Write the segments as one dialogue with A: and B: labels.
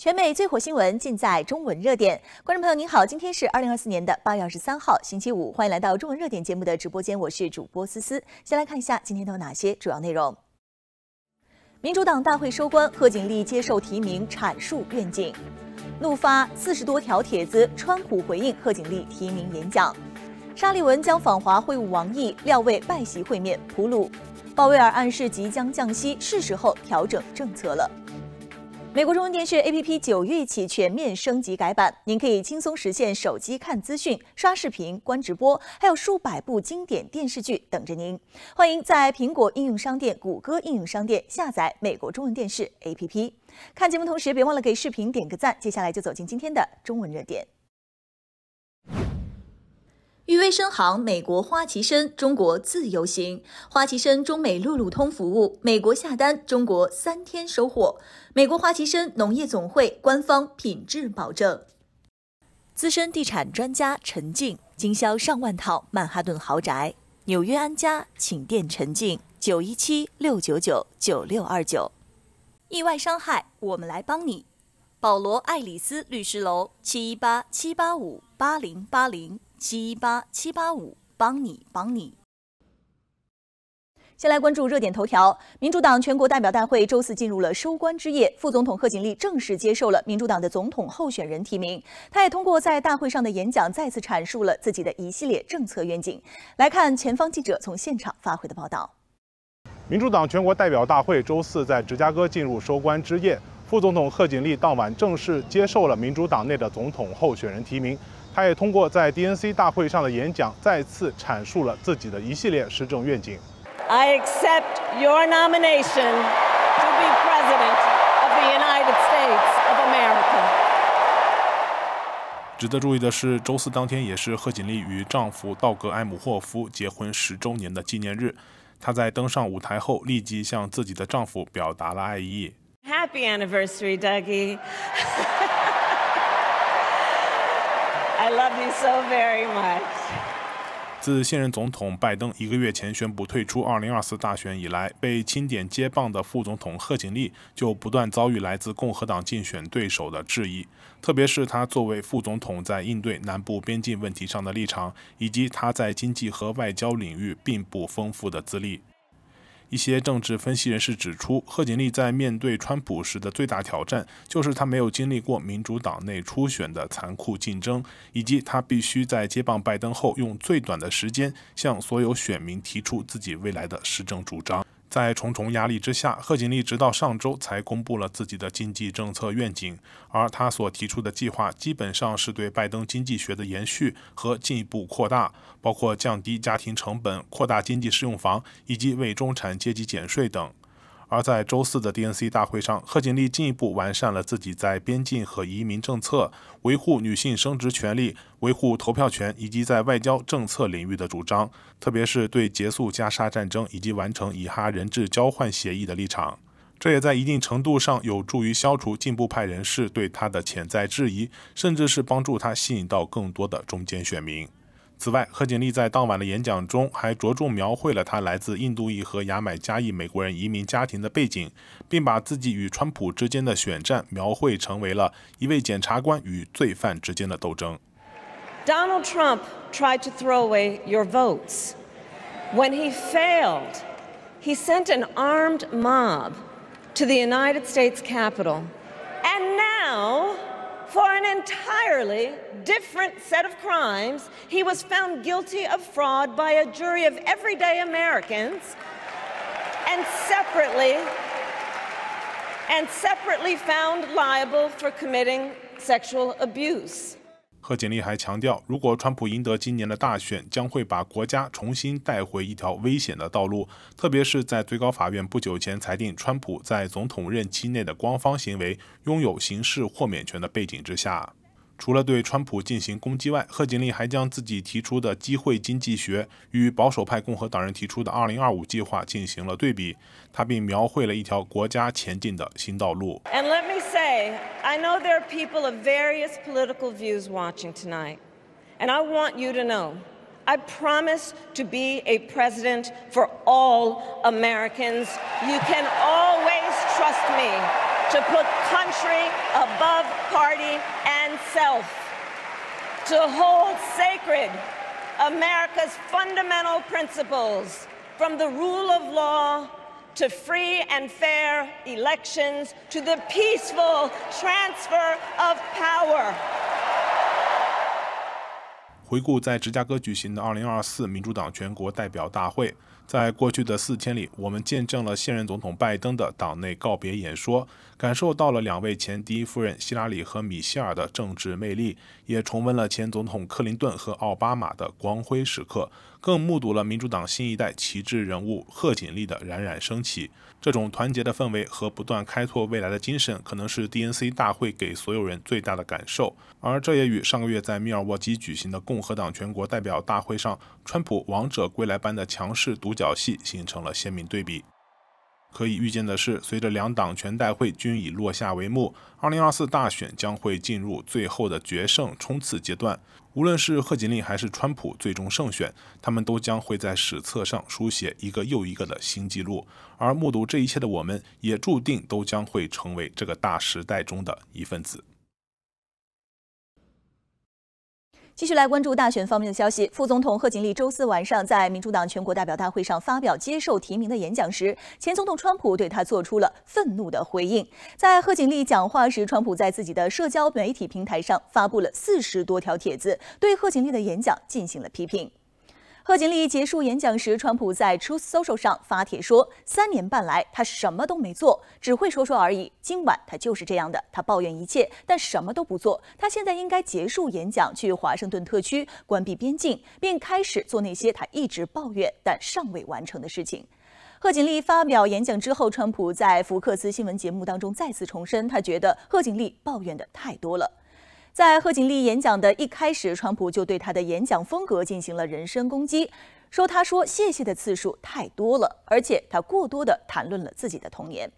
A: 全美最火新闻尽在中文热点。观众朋友您好，今天是二零二四年的八月二十三号，星期五，欢迎来到中文热点节目的直播间，我是主播思思。先来看一下今天都有哪些主要内容。民主党大会收官，贺锦丽接受提名阐述愿景，怒发四十多条帖子，川普回应贺锦丽提名演讲。沙利文将访华会晤王毅，料为拜席会面。普鲁鲍威尔暗示即将降息，是时候调整政策了。美国中文电视 APP 九月起全面升级改版，您可以轻松实现手机看资讯、刷视频、观直播，还有数百部经典电视剧等着您。欢迎在苹果应用商店、谷歌应用商店下载美国中文电视 APP，看节目同时别忘了给视频点个赞。接下来就走进今天的中文热点。誉威深航，美国花旗参，中国自由行，花旗参中美路路通服务，美国下单，中国三天收货。美国花旗参农业总会官方品质保证。资深地产专家陈静，经销上万套曼哈顿豪宅，纽约安家，请电陈静，九一七六九九九六二九。意外伤害，我们来帮你。保罗爱丽丝律师楼，七一八七八五八零八零。七八七八五，帮你帮你。先来关注热点头条：民主党全国代表大会周四进入了收官之夜，副总统贺锦丽正式接受了民主党的总统候选人提名。他也通过在大会上的演讲，再次阐述了自己的一系列政策愿景。来看前方记者从现场发回的报道：
B: 民主党全国代表大会周四在芝加哥进入收官之夜。副总统贺锦丽当晚正式接受了民主党内的总统候选人提名她也通过在 dnc 大会上的演讲再次阐述了自己的一系列施政愿景
C: i accept your nomination to be president of the united states of america
B: 值得注意的是周四当天也是贺锦丽与丈夫道格埃姆霍夫结婚十周年的纪念日她在登上舞台后立即向自己的丈夫表达了爱意
C: Happy anniversary, Dougie. I love you so very much.
B: 自现任总统拜登一个月前宣布退出2024大选以来，被钦点接棒的副总统贺锦丽就不断遭遇来自共和党竞选对手的质疑，特别是他作为副总统在应对南部边境问题上的立场，以及他在经济和外交领域并不丰富的资历。一些政治分析人士指出，贺锦丽在面对川普时的最大挑战，就是她没有经历过民主党内初选的残酷竞争，以及她必须在接棒拜登后，用最短的时间向所有选民提出自己未来的施政主张。在重重压力之下，贺锦丽直到上周才公布了自己的经济政策愿景，而她所提出的计划基本上是对拜登经济学的延续和进一步扩大，包括降低家庭成本、扩大经济适用房以及为中产阶级减税等。而在周四的 DNC 大会上，贺锦丽进一步完善了自己在边境和移民政策、维护女性生殖权利、维护投票权以及在外交政策领域的主张，特别是对结束加沙战争以及完成以哈人质交换协议的立场。这也在一定程度上有助于消除进步派人士对他的潜在质疑，甚至是帮助他吸引到更多的中间选民。此外，贺锦丽在当晚的演讲中还着重描绘了她来自印度裔和牙买加裔美国人移民家庭的背景，并把自己与川普之间的选战描绘成为了一位检察官与罪犯之间的斗争。
C: Donald Trump tried to throw away your votes. When he failed, he sent an armed mob to the United States Capitol. And now. For an entirely different set of crimes, he was found guilty of fraud by a jury of everyday Americans and separately and separately found liable for committing sexual abuse.
B: 贺锦丽还强调，如果川普赢得今年的大选，将会把国家重新带回一条危险的道路，特别是在最高法院不久前裁定川普在总统任期内的官方行为拥有刑事豁免权的背景之下。除了对川普进行攻击外，贺锦丽还将自己提出的机会经济学与保守派共和党人提出的 “2025 计划”进行了对比。她并描绘了一条国家前进的新道路。
C: And let me say, I know there are people of various political views watching tonight, and I want you to know. I promise to be a president for all Americans. You can always trust me to put country above party and and self to hold sacred America's fundamental principles from the rule of law to free and fair elections to the peaceful transfer of power.
B: 回顾在芝加哥举行的二零二四民主党全国代表大会，在过去的四天里，我们见证了现任总统拜登的党内告别演说，感受到了两位前第一夫人希拉里和米歇尔的政治魅力，也重温了前总统克林顿和奥巴马的光辉时刻，更目睹了民主党新一代旗帜人物贺锦丽的冉冉升起。这种团结的氛围和不断开拓未来的精神，可能是 DNC 大会给所有人最大的感受，而这也与上个月在密尔沃基举行的共和党全国代表大会上，川普王者归来般的强势独角戏形成了鲜明对比。可以预见的是，随着两党全代会均已落下帷幕，2024大选将会进入最后的决胜冲刺阶段。无论是贺锦丽还是川普最终胜选，他们都将会在史册上书写一个又一个的新纪录，而目睹这一切的我们，也注定都将会成为这个大时代中的一份子。
A: 继续来关注大选方面的消息。副总统贺锦丽周四晚上在民主党全国代表大会上发表接受提名的演讲时，前总统川普对她做出了愤怒的回应。在贺锦丽讲话时，川普在自己的社交媒体平台上发布了四十多条帖子，对贺锦丽的演讲进行了批评。贺锦丽结束演讲时，川普在 Truth Social 上发帖说：“三年半来，他什么都没做，只会说说而已。今晚他就是这样的，他抱怨一切，但什么都不做。他现在应该结束演讲，去华盛顿特区关闭边境，并开始做那些他一直抱怨但尚未完成的事情。”贺锦丽发表演讲之后，川普在福克斯新闻节目当中再次重申，他觉得贺锦丽抱怨的太多了。在贺锦丽演讲的一开始，川普就对她的演讲风格进行了人身攻击，说她说谢谢的次数太多了，而且她过多地谈论了自己的童年。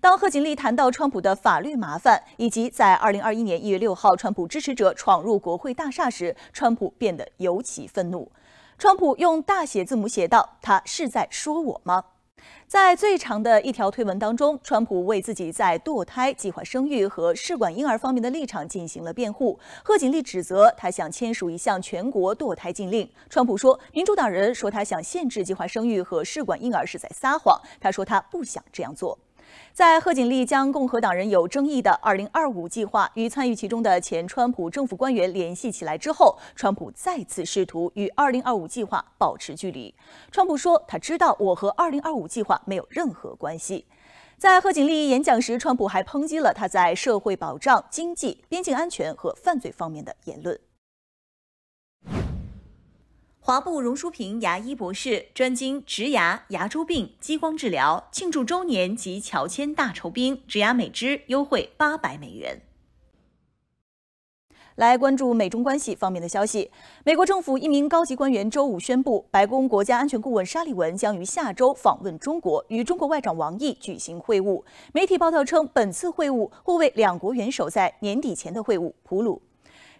A: 当贺锦丽谈到川普的法律麻烦以及在2021年1月6号川普支持者闯入国会大厦时，川普变得尤其愤怒。川普用大写字母写道：“他是在说我吗？”在最长的一条推文当中，川普为自己在堕胎、计划生育和试管婴儿方面的立场进行了辩护。贺锦丽指责他想签署一项全国堕胎禁令。川普说，民主党人说他想限制计划生育和试管婴儿是在撒谎。他说他不想这样做。在贺锦丽将共和党人有争议的2025计划与参与其中的前川普政府官员联系起来之后，川普再次试图与2025计划保持距离。川普说：“他知道我和2025计划没有任何关系。”在贺锦丽演讲时，川普还抨击了他在社会保障、经济、边境安全和犯罪方面的言论。华埠荣淑平牙医博士专精植牙、牙周病、激光治疗，庆祝周年及乔迁大酬宾，植牙每支优惠八百美元。来关注美中关系方面的消息，美国政府一名高级官员周五宣布，白宫国家安全顾问沙利文将于下周访问中国，与中国外长王毅举行会晤。媒体报道称，本次会晤或为两国元首在年底前的会晤。普鲁。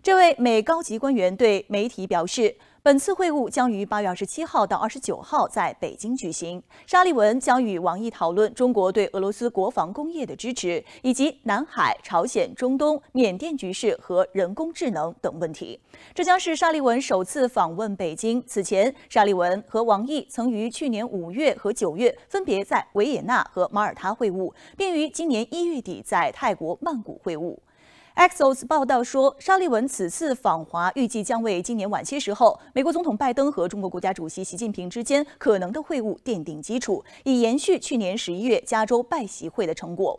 A: 这位美高级官员对媒体表示，本次会晤将于八月二十七号到二十九号在北京举行。沙利文将与王毅讨论中国对俄罗斯国防工业的支持，以及南海、朝鲜、中东、缅甸局势和人工智能等问题。这将是沙利文首次访问北京。此前，沙利文和王毅曾于去年五月和九月分别在维也纳和马耳他会晤，并于今年一月底在泰国曼谷会晤。e x o s 报道说，沙利文此次访华预计将为今年晚些时候美国总统拜登和中国国家主席习近平之间可能的会晤奠定基础，以延续去年十一月加州拜习会的成果。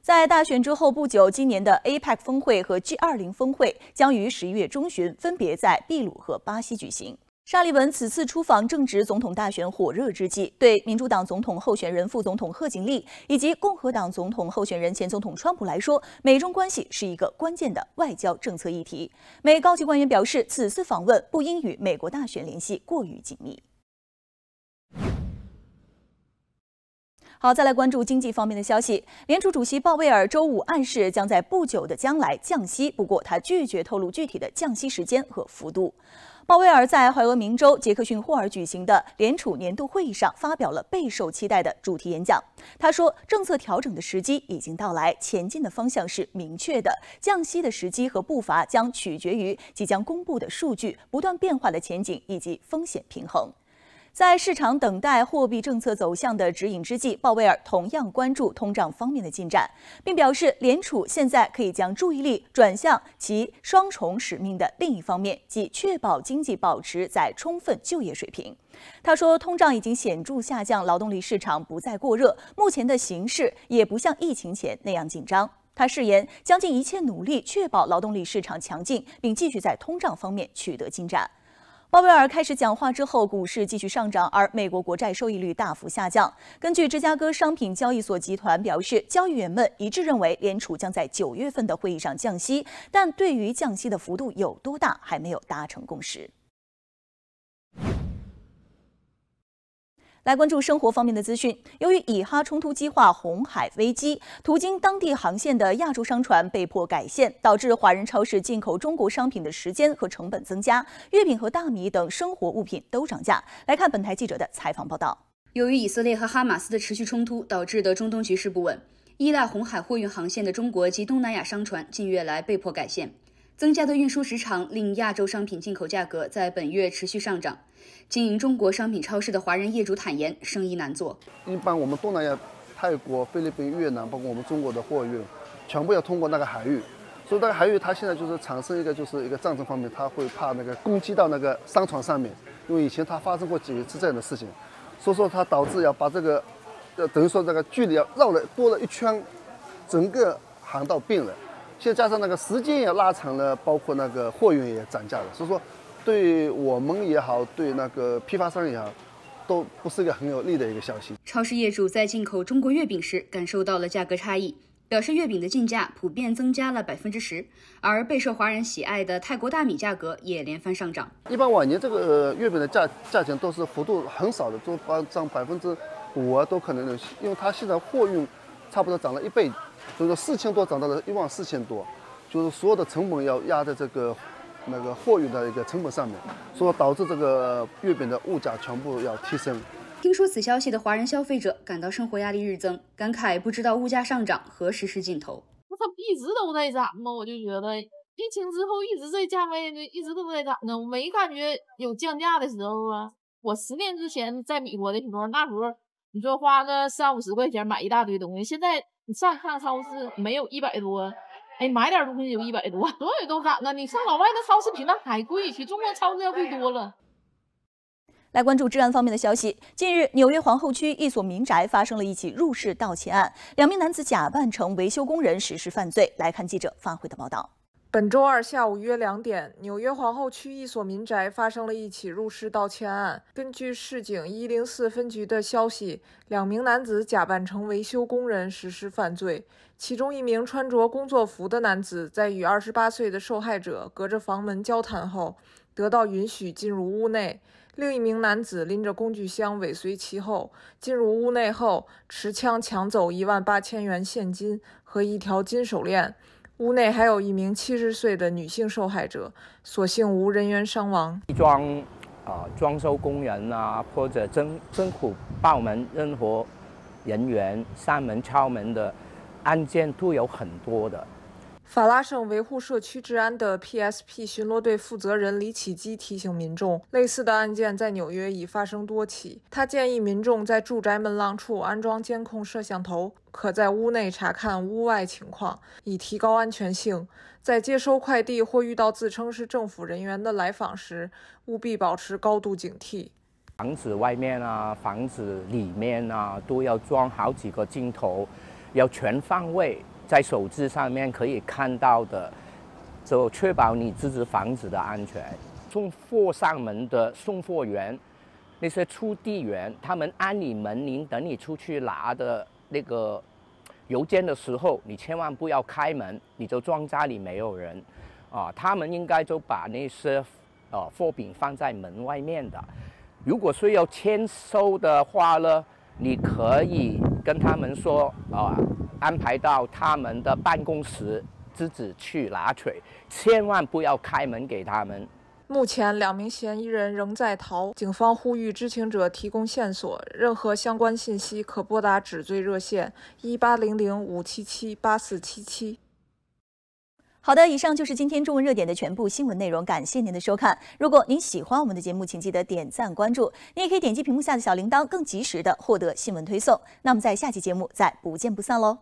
A: 在大选之后不久，今年的 APEC 峰会和 G20 峰会将于十一月中旬分别在秘鲁和巴西举行。沙利文此次出访正值总统大选火热之际，对民主党总统候选人副总统贺锦丽以及共和党总统候选人前总统川普来说，美中关系是一个关键的外交政策议题。美高级官员表示，此次访问不应与美国大选联系过于紧密。好，再来关注经济方面的消息。联储主席鲍威尔周五暗示将在不久的将来降息，不过他拒绝透露具体的降息时间和幅度。鲍威尔在怀俄明州杰克逊霍尔举行的联储年度会议上发表了备受期待的主题演讲。他说，政策调整的时机已经到来，前进的方向是明确的。降息的时机和步伐将取决于即将公布的数据、不断变化的前景以及风险平衡。在市场等待货币政策走向的指引之际，鲍威尔同样关注通胀方面的进展，并表示，联储现在可以将注意力转向其双重使命的另一方面，即确保经济保持在充分就业水平。他说，通胀已经显著下降，劳动力市场不再过热，目前的形势也不像疫情前那样紧张。他誓言将尽一切努力确保劳动力市场强劲，并继续在通胀方面取得进展。鲍威尔开始讲话之后，股市继续上涨，而美国国债收益率大幅下降。根据芝加哥商品交易所集团表示，交易员们一致认为，联储将在九月份的会议上降息，但对于降息的幅度有多大，还没有达成共识。来关注生活方面的资讯。由于以哈冲突激化红海危机，途经当地航线的亚洲商船被迫改线，导致华人超市进口中国商品的时间和成本增加，月饼和大米等生活物品都涨价。来看本台记者的采访报道。由于以色列和哈马斯的持续冲突导致的中东局势不稳，依赖红海货运航线的中国及东南亚商船近月来被迫改线。增加的运输时长令亚洲商品进口价格在本月持续上涨。经营中国商
D: 品超市的华人业主坦言，生意难做。一般我们东南亚、泰国、菲律宾、越南，包括我们中国的货运，全部要通过那个海域。所以，那个海域它现在就是产生一个，就是一个战争方面，它会怕那个攻击到那个商船上面，因为以前它发生过几次这样的事情，所以说它导致要把这个，呃，等于说这个距离要绕了多了一圈，整个航道变了。现在加上那个时间也拉长了，包括那个货运也涨价了，所以说，对我们也好，对那个批发商也好，都不是一个很有利的一个消息。
A: 超市业主在进口中国月饼时，感受到了价格差异，表示月饼的进价普遍增加了百分之十，而备受华人喜爱的泰国大米价格也连番上涨。
D: 一般往年这个月饼的价价钱都是幅度很少的，都涨百分之五啊，都可能的，因为它现在货运差不多涨了一倍。所以说四千多涨到了一万四千多，就是所有的成本要压在这个那个货运的一个成本上面，所以导致这个月饼的物价全部要提升。
A: 听说此消息的华人消费者感到生活压力日增，感慨不知道物价上涨何时是尽头。
E: 那不，一直都在涨吗？我就觉得疫情之后一直在价位，一直都在涨呢，我没感觉有降价的时候啊。我十年之前在美国的时候，那时候你说花个三五十块钱买一大堆东西，现在。你上上超市没有一百多，哎，买点东西有一百多，所有都敢啊！你上老外的超市比那还贵去，中国超市要贵多了。
A: 来关注治安方面的消息，近日纽约皇后区一所民宅发生了一起入室盗窃案，两名男子假扮成维修工人实施犯罪。来看记者发回的报道。
E: 本周二下午约两点，纽约皇后区一所民宅发生了一起入室盗窃案。根据市警一零四分局的消息，两名男子假扮成维修工人实施犯罪。其中一名穿着工作服的男子在与二十八岁的受害者隔着房门交谈后，得到允许进入屋内；另一名男子拎着工具箱尾随其后进入屋内后，持枪抢走一万八千元现金和一条金手链。屋内还有一名七十岁的女性受
F: 害者，所幸
E: 无人员伤亡。
F: 装啊，装修工人啊，或者政政府部门任何人员上门敲门的案件都有很多的。
E: 法拉盛维护社区治安的 PSP 巡逻队负责人李启基提醒民众，类似的案件在纽约已发生多起。他建议民众在住宅门廊处安装监控摄像头，可在屋内查看屋外情况，以提高安全性。在接收快递或遇到自称是政府人员的来访时，务必保持高度警惕。
F: 房子外面啊，房子里面啊，都要装好几个镜头，要全方位在手机上面可以看到的，就确保你自己房子的安全。送货上门的送货员，那些出递员，他们按你门铃等你出去拿的那个邮件的时候，你千万不要开门，你就装家里没有人啊。他们应该就把那些呃货品放在门外面的。如果需要签收的话呢，你可以跟他们说啊。安排到他们的办公室自己去拿水，千万不要开门给他们。
E: 目前，两名嫌疑人仍在逃，警方呼吁知情者提供线索，任何相关信息可拨打指罪热线一八零
A: 零五七七八四七七。好的，以上就是今天中文热点的全部新闻内容，感谢您的收看。如果您喜欢我们的节目，请记得点赞关注。您也可以点击屏幕下的小铃铛，更及时的获得新闻推送。那么，在下期节目再不见不散喽。